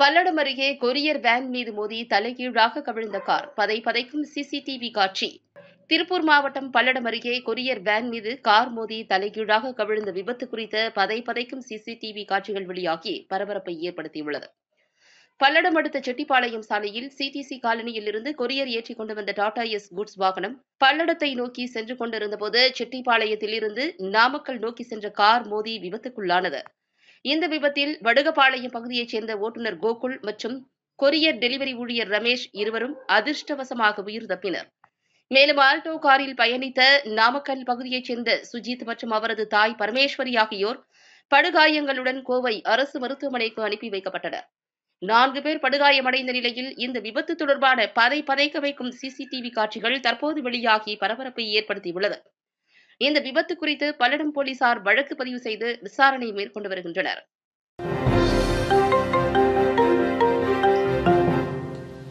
பல்லடம் அருகே courier van மீது மோதி தலைகீழாக கவிழ்ந்த கார் பதை பதைக்கும் சிசிடிவி காட்சி திருப்பூர் மாவட்டம் பல்லடம் அருகே கொரியர் வேன் மீது கார் மோதி தலைகீழாக கவிழ்ந்த விபத்து குறித்த பதை பதைக்கும் சிசிடிவி காட்சிகள் வெளியாகி பரபரப்பை ஏற்படுத்தியுள்ளது பல்லடம் அடுத்த செட்டிப்பாளையம் சாலையில் சிடிசி காலனியில் இருந்து கொரியர் ஏற்றிக் கொண்டு வந்த டாடா எஸ் குட்ஸ் வாகனம் பல்லடத்தை நோக்கி சென்று கொண்டிருந்தபோது செட்டிப்பாளையத்தில் இருந்து நாமக்கல் நோக்கி சென்ற கார் மோதி விபத்துக்குள்ளானது இந்த விபத்தில் வடுகபாளையம் பகுதியைச் சேர்ந்த ஓட்டுநர் கோகுல் மற்றும் கொரியர் டெலிவரி ஊழியர் ரமேஷ் இருவரும் அதிர்ஷ்டவசமாக உயிர் தப்பினர் மேலும் ஆல்டோ காரில் பயணித்த நாமக்கல் பகுதியைச் சேர்ந்த சுஜித் மற்றும் அவரது தாய் பரமேஸ்வரி ஆகியோர் படுகாயங்களுடன் கோவை அரசு மருத்துவமனைக்கு அனுப்பி வைக்கப்பட்டனர் நான்கு பேர் படுகாயமடைந்த நிலையில் இந்த விபத்து தொடர்பான பதை பதைக்க வைக்கும் சிசிடிவி காட்சிகள் தற்போது வெளியாகி பரபரப்பை ஏற்படுத்தியுள்ளது இந்த விபத்து குறித்து பல்லடம் போலீசார் வழக்கு பதிவு செய்து விசாரணை மேற்கொண்டு வருகின்றனர்